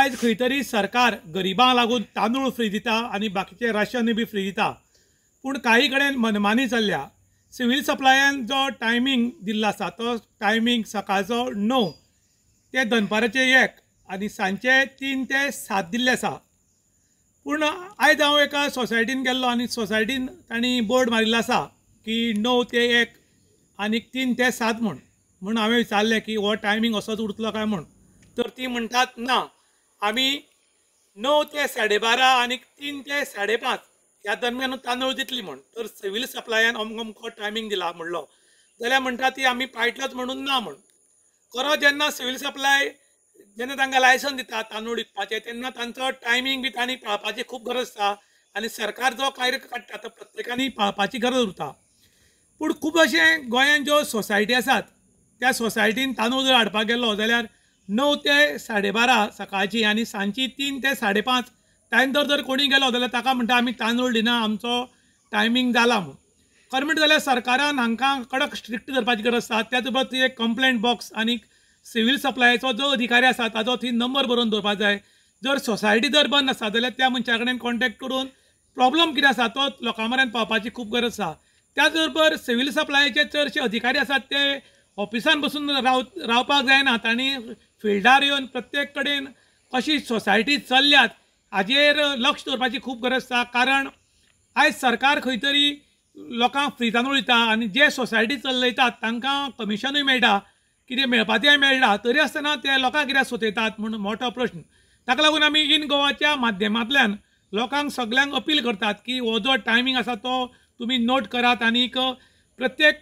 आयज खंय तरी सरकार गरिबां लागून तांदूळ फ्री दिता आनी बाकीचें राशन बी फ्री दिता पूण काही कडेन मनमानी चल्ल्या सिवील सप्लायान जो टायमींग दिल्लो आसा तो टायमींग सकाळचो णव ते दनपाराचे एक आनी सांजचे तीन ते सात दिल्ले आसा पूण आयज हांव एका सोसायटीन गेल्लो आनी सोसायटीन तांणी बोर्ड मारिल्लो आसा की णव ते एक आनी तीन ते सात म्हूण म्हूण हांवें विचारलें की हो टायमींग असोच उरतलो काय म्हूण तर ती म्हणटात ना आम्ही नऊ ते साडेबारा आणि तीन ते साडेपाच ह्या दरम्यान तांदूळ दितली म्हण तर सिव्हिल सप्लायान अमको टायमींग दिला म्हणलो जाल्यार म्हणटा ती आम्ही पाळटलोच म्हणून ना म्हण खरो जेन्ना सिव्हिल सप्लाय जेन्ना तांकां लायसन दिता तांदूळ विकपाचे तेन्ना तांचो टायमींग बी तांणी पाळपाची खूब गरज आसता आनी सरकार जो कार्य काडटा तो प्रत्येकानी पाळपाची गरज उरता पूण खूब अशें गोंयांत ज्यो सोसायटी आसात त्या सोसायटीन तांदूळ जर हाडपाक गेलो जाल्यार णव ते साडेबारा सकाळची आणि सांजची तीन ते साडेपांच टायंतर जर कोणी गेलो जाल्यार ताका म्हणटा आमी तांदूळ दिना आमचो टायमींग जाला म्हणून खरें म्हणटा जाल्यार सरकारान हांकां कडक स्ट्रिक्ट करपाची गरज आसा त्याच बरोबर एक कंप्लेंट बॉक्स आनी सिवील सप्लायचो जो अधिकारी आसा ताजो थंय नंबर बरोवन दवरपाक जाय जर सोसायटी जर बंद आसा जाल्यार त्या मनशा कडेन कॉन्टेक्ट करून प्रॉब्लम कितें आसा तो लोकां मेरेन पावपाची खूब गरज आसा त्याच बरोबर सिवील सप्लायचे चडशे अधिकारी आसात ते ऑफिसान बसून राव रावपाक जायनात तांणी फिल्डार येवन प्रत्येक कडेन कशी सोसायटी चलल्यात हाजेर लक्ष दवरपाची खूब गरज आसा कारण आयज सरकार खंय तरी लोकांक फ्री तांदूळ आनी जे सोसायटी चलयतात तांकां कमिशनूय मेळटा कितें मेळपाचेंय मेळटा तरी आसतना ते लोकांक कित्याक सोतयतात म्हूण मोठो प्रश्न ताका लागून आमी इन गोवाच्या माध्यमांतल्यान लोकांक सगळ्यांक अपील करतात की हो जो टायमींग आसा तो तुमी नोट करात आनीक प्रत्येक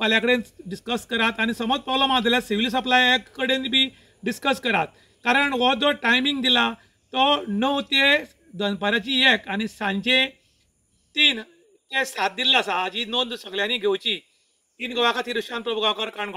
वाल्या कडेन डिस्कस करात आनी समज प्रॉब्लम आसा जाल्यार सिवील सप्लाय कडेन बी डिस्कस करात कारण हो जो टायमींग दिला तो णव ते दनपाराची एक आनी सांजे तीन ते सात दिल्लो आसा हाजी नोंद सगळ्यांनी घेवची तीन गोवा खातीर प्रभू गांवकर काणकोण